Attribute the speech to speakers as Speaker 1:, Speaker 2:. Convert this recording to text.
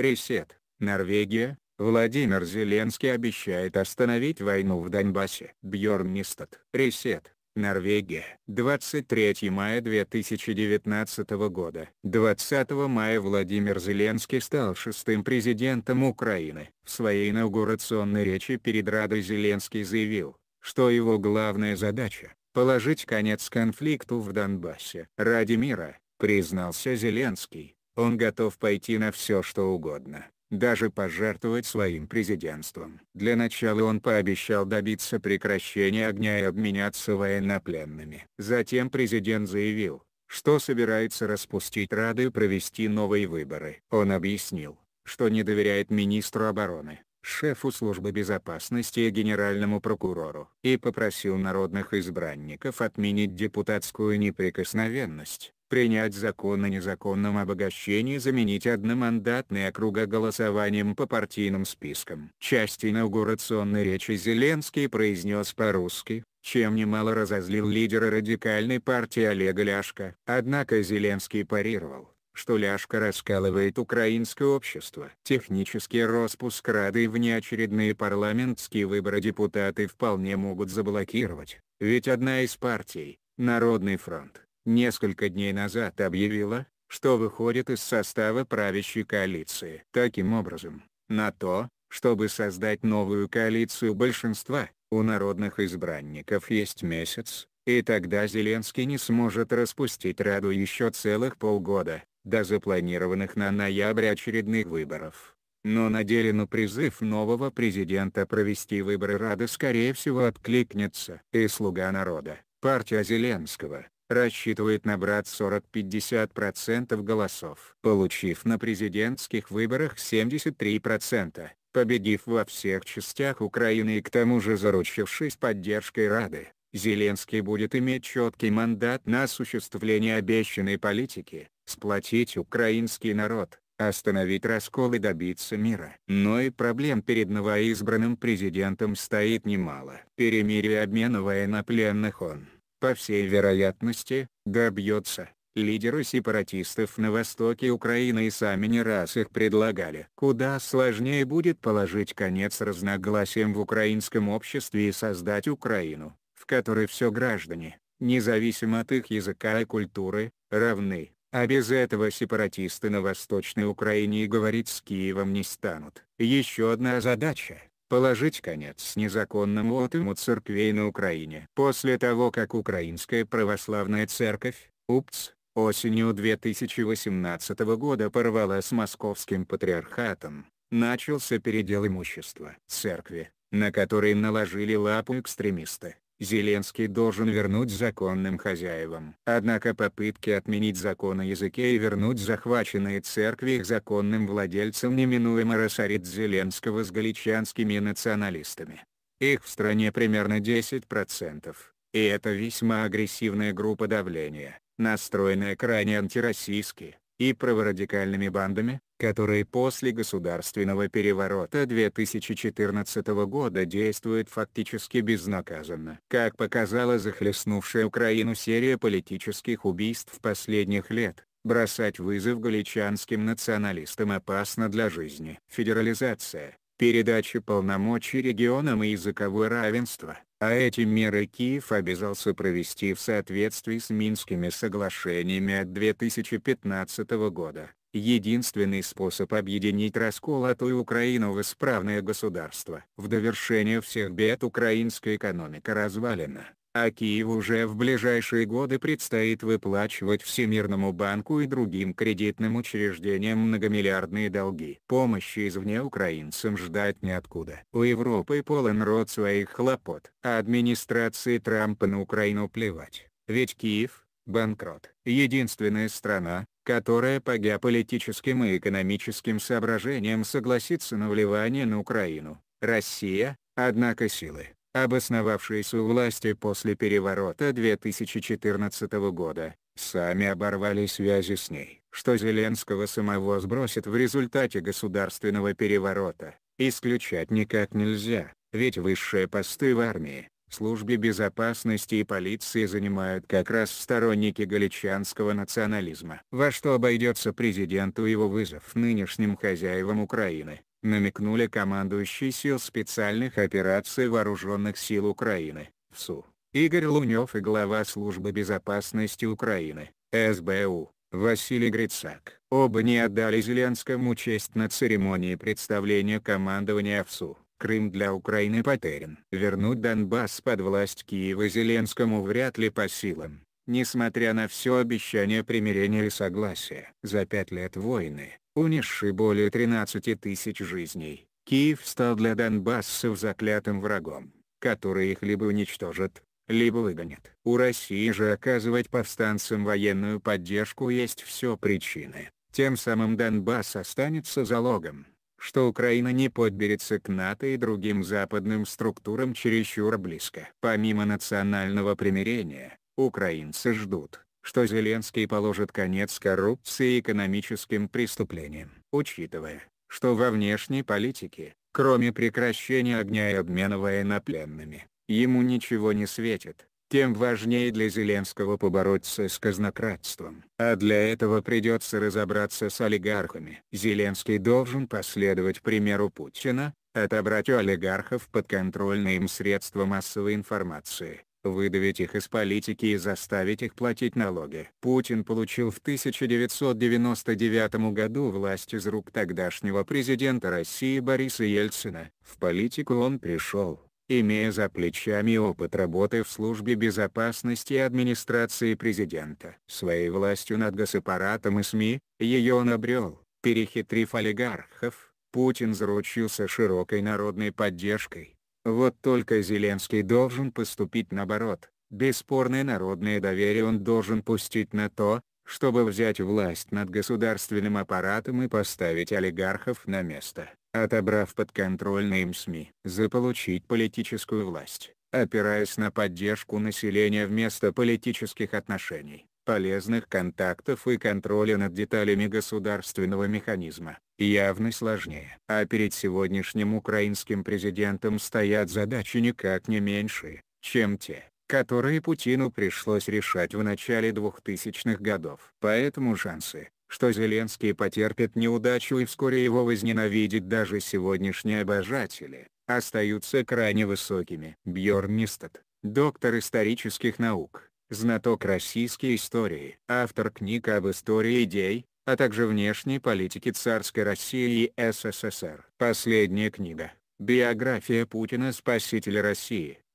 Speaker 1: Ресет, Норвегия, Владимир Зеленский обещает остановить войну в Донбассе. Бьорн Мистад. Ресет, Норвегия. 23 мая 2019 года. 20 мая Владимир Зеленский стал шестым президентом Украины. В своей инаугурационной речи перед Радой Зеленский заявил, что его главная задача – положить конец конфликту в Донбассе. Ради мира, признался Зеленский, он готов пойти на все что угодно, даже пожертвовать своим президентством. Для начала он пообещал добиться прекращения огня и обменяться военнопленными. Затем президент заявил, что собирается распустить Раду и провести новые выборы. Он объяснил, что не доверяет министру обороны, шефу службы безопасности и генеральному прокурору, и попросил народных избранников отменить депутатскую неприкосновенность принять закон о незаконном обогащении заменить одномандатные округа голосованием по партийным спискам. Часть инаугурационной речи Зеленский произнес по-русски, чем немало разозлил лидера радикальной партии Олега Ляшка. Однако Зеленский парировал, что Ляшка раскалывает украинское общество. Технический распуск Рады и внеочередные парламентские выборы депутаты вполне могут заблокировать, ведь одна из партий, Народный фронт, несколько дней назад объявила, что выходит из состава правящей коалиции. Таким образом, на то, чтобы создать новую коалицию большинства, у народных избранников есть месяц, и тогда Зеленский не сможет распустить Раду еще целых полгода, до запланированных на ноябрь очередных выборов. Но на деле на призыв нового президента провести выборы Рады скорее всего откликнется и «Слуга народа», партия Зеленского, рассчитывает набрать 40-50% голосов, получив на президентских выборах 73%, победив во всех частях Украины и к тому же заручившись поддержкой Рады. Зеленский будет иметь четкий мандат на осуществление обещанной политики, сплотить украинский народ, остановить раскол и добиться мира. Но и проблем перед новоизбранным президентом стоит немало. Перемирие обмена военнопленных он по всей вероятности, добьется. Лидеры сепаратистов на востоке Украины и сами не раз их предлагали. Куда сложнее будет положить конец разногласиям в украинском обществе и создать Украину, в которой все граждане, независимо от их языка и культуры, равны. А без этого сепаратисты на Восточной Украине и говорить с Киевом не станут. Еще одна задача положить конец незаконному отыму церквей на Украине. После того как Украинская Православная Церковь, УПЦ, осенью 2018 года порвала с Московским Патриархатом, начался передел имущества. Церкви, на которые наложили лапу экстремисты, Зеленский должен вернуть законным хозяевам. Однако попытки отменить закон о языке и вернуть захваченные церкви их законным владельцам неминуемо рассорит Зеленского с галичанскими националистами. Их в стране примерно 10%, и это весьма агрессивная группа давления, настроенная крайне антироссийски, и праворадикальными бандами, которые после государственного переворота 2014 года действуют фактически безнаказанно. Как показала захлестнувшая Украину серия политических убийств последних лет, бросать вызов галичанским националистам опасно для жизни. Федерализация, передача полномочий регионам и языковое равенство, а эти меры Киев обязался провести в соответствии с Минскими соглашениями от 2015 года единственный способ объединить расколотую Украину в исправное государство. В довершение всех бед украинская экономика развалена, а Киев уже в ближайшие годы предстоит выплачивать Всемирному банку и другим кредитным учреждениям многомиллиардные долги. Помощи извне украинцам ждать неоткуда. У Европы полон рот своих хлопот, а администрации Трампа на Украину плевать, ведь Киев – банкрот. Единственная страна, которая по геополитическим и экономическим соображениям согласится на вливание на Украину. Россия, однако силы, обосновавшиеся у власти после переворота 2014 года, сами оборвали связи с ней. Что Зеленского самого сбросит в результате государственного переворота, исключать никак нельзя, ведь высшие посты в армии, службе безопасности и полиции занимают как раз сторонники галичанского национализма. Во что обойдется президенту его вызов нынешним хозяевам Украины, намекнули командующий сил специальных операций вооруженных сил Украины, ВСУ, Игорь Лунев и глава службы безопасности Украины, СБУ, Василий Грицак. Оба не отдали Зеленскому честь на церемонии представления командования ВСУ. Крым для Украины потерян. Вернуть Донбасс под власть Киева Зеленскому вряд ли по силам, несмотря на все обещания примирения и согласия. За пять лет войны, унесший более 13 тысяч жизней, Киев стал для Донбассов заклятым врагом, который их либо уничтожит, либо выгонит. У России же оказывать повстанцам военную поддержку есть все причины. Тем самым Донбасс останется залогом что Украина не подберется к НАТО и другим западным структурам чересчур близко. Помимо национального примирения, украинцы ждут, что Зеленский положит конец коррупции и экономическим преступлениям. Учитывая, что во внешней политике, кроме прекращения огня и обмена военнопленными, ему ничего не светит, тем важнее для Зеленского побороться с казнократством. А для этого придется разобраться с олигархами. Зеленский должен последовать примеру Путина, отобрать у олигархов подконтрольные им средства массовой информации, выдавить их из политики и заставить их платить налоги. Путин получил в 1999 году власть из рук тогдашнего президента России Бориса Ельцина. В политику он пришел имея за плечами опыт работы в службе безопасности администрации президента. Своей властью над госаппаратом и СМИ, ее он обрел, перехитрив олигархов, Путин заручился широкой народной поддержкой. Вот только Зеленский должен поступить наоборот, бесспорное народное доверие он должен пустить на то, чтобы взять власть над государственным аппаратом и поставить олигархов на место отобрав подконтрольные им СМИ. Заполучить политическую власть, опираясь на поддержку населения вместо политических отношений, полезных контактов и контроля над деталями государственного механизма, явно сложнее. А перед сегодняшним украинским президентом стоят задачи никак не меньшие, чем те, которые Путину пришлось решать в начале 2000-х годов. Поэтому шансы, что Зеленский потерпит неудачу и вскоре его возненавидят даже сегодняшние обожатели, остаются крайне высокими. Бьорн Мистед, доктор исторических наук, знаток российской истории, автор книг об истории идей, а также внешней политики царской России и СССР. Последняя книга. Биография Путина «Спаситель России»